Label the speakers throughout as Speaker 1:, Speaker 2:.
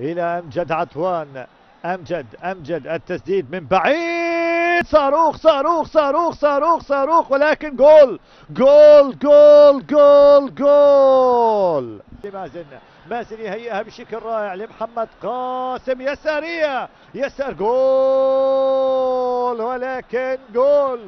Speaker 1: إلى أمجد عطوان أمجد أمجد التسديد من بعيد صاروخ صاروخ صاروخ صاروخ صاروخ ولكن جول جول جول جول جول مازن مازن يهيئها بشكل رائع لمحمد قاسم يسارية يسار جول ولكن جول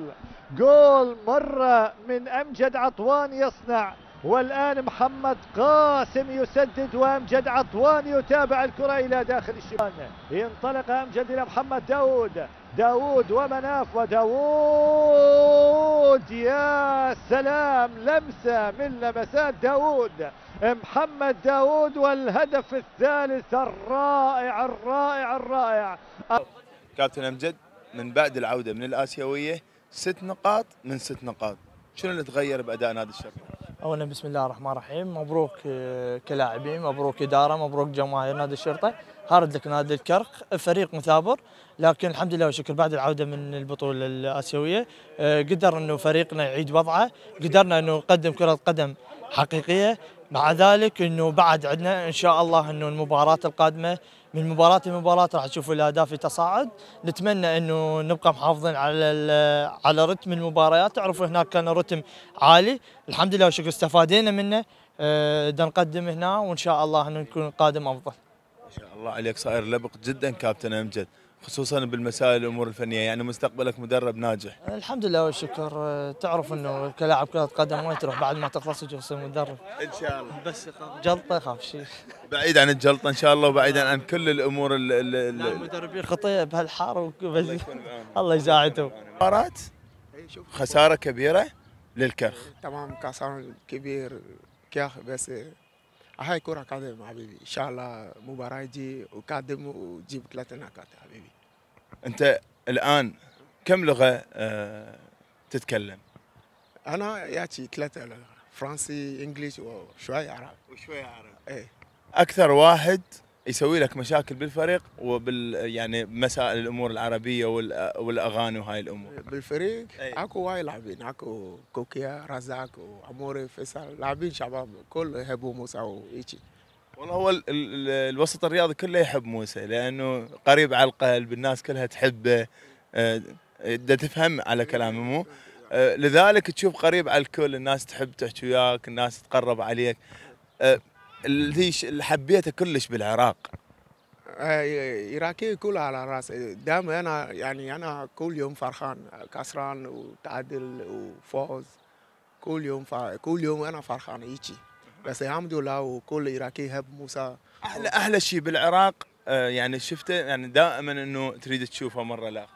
Speaker 1: جول مرة من أمجد عطوان يصنع والآن محمد قاسم يسدد وأمجد عطوان يتابع الكرة إلى داخل الشبان انطلق أمجد إلى محمد داود داود ومناف وداود يا سلام لمسة من لمسات داود محمد داود والهدف الثالث الرائع الرائع الرائع
Speaker 2: كابتن أمجد من بعد العودة من الآسيوية ست نقاط من ست نقاط شنو اللي تغير بأداء نادي الشرطة؟
Speaker 3: اولا بسم الله الرحمن الرحيم مبروك آه، كلاعبين مبروك اداره مبروك جماهير نادي الشرطه هارد لك نادي الكرخ فريق مثابر لكن الحمد لله والشكر بعد العوده من البطوله الاسيويه آه، قدر انه فريقنا يعيد وضعه قدرنا انه نقدم كره قدم حقيقيه مع ذلك انه بعد عندنا ان شاء الله انه المباراه القادمه من مباراه لمباراه راح تشوفوا الاهداف في تصاعد نتمنى انه نبقى محافظين على على رتم المباريات تعرفوا هناك كان رتم عالي الحمد لله وشكر استفادينا منه بدنا آه، نقدم هنا وان شاء الله نكون قادم افضل.
Speaker 2: ما شاء الله عليك صاير لبق جدا كابتن امجد خصوصا بالمسائل الامور الفنيه يعني مستقبلك مدرب ناجح
Speaker 3: الحمد لله والشكر تعرف انه كلاعب كره قدم وين تروح بعد ما تخلص تصير مدرب ان شاء الله بس جلطه خاف شيء
Speaker 2: بعيد عن الجلطه ان شاء الله وبعيد عن كل الامور ال ال المدربين
Speaker 3: خطيه بهالحاره الله
Speaker 2: يساعدهم مباراه خساره كبيره للكرخ
Speaker 4: تمام كسر كبير كيخ بس هاي هيكون اقدم حبيبي ان شاء الله مباراه يجي وقدم وجيب ثلاثه نقاط حبيبي
Speaker 2: انت الان كم لغه آه، تتكلم؟
Speaker 4: انا ياتي ثلاثه لغه فرنسي انجليش وشوية عربي وشوية عربي ايه
Speaker 2: اكثر واحد يسوي لك مشاكل بالفريق وبال يعني مسائل الامور العربيه والاغاني وهاي الامور
Speaker 4: بالفريق أي. اكو وايد لاعبين اكو كوكيا رزاق واموري فيصل لاعبين شباب كل يحبوا موسى وهيجي
Speaker 2: والله هو الوسط الرياضي كله يحب موسى لانه قريب على القلب الناس كلها تحبه ده آه، تفهم على كلامه مو آه، لذلك تشوف قريب على الكل الناس تحب تحكي وياك الناس تقرب عليك آه، اللي حبيته كلش بالعراق
Speaker 4: عراقي آه، كل على راسي دام انا يعني انا كل يوم فرحان كسران وتعادل وفوز كل يوم كل يوم انا فرحان هيجي بس الحمد لله وكل عراقي يحب موسى احلى احلى
Speaker 2: شيء بالعراق آه، يعني شفته يعني دائما انه تريد تشوفه مره لا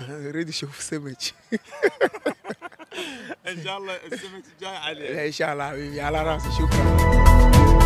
Speaker 4: اريد اشوف سمك
Speaker 1: ان شاء الله السمك
Speaker 4: الجاي عليه ان شاء الله حبيبي على راسي شكرا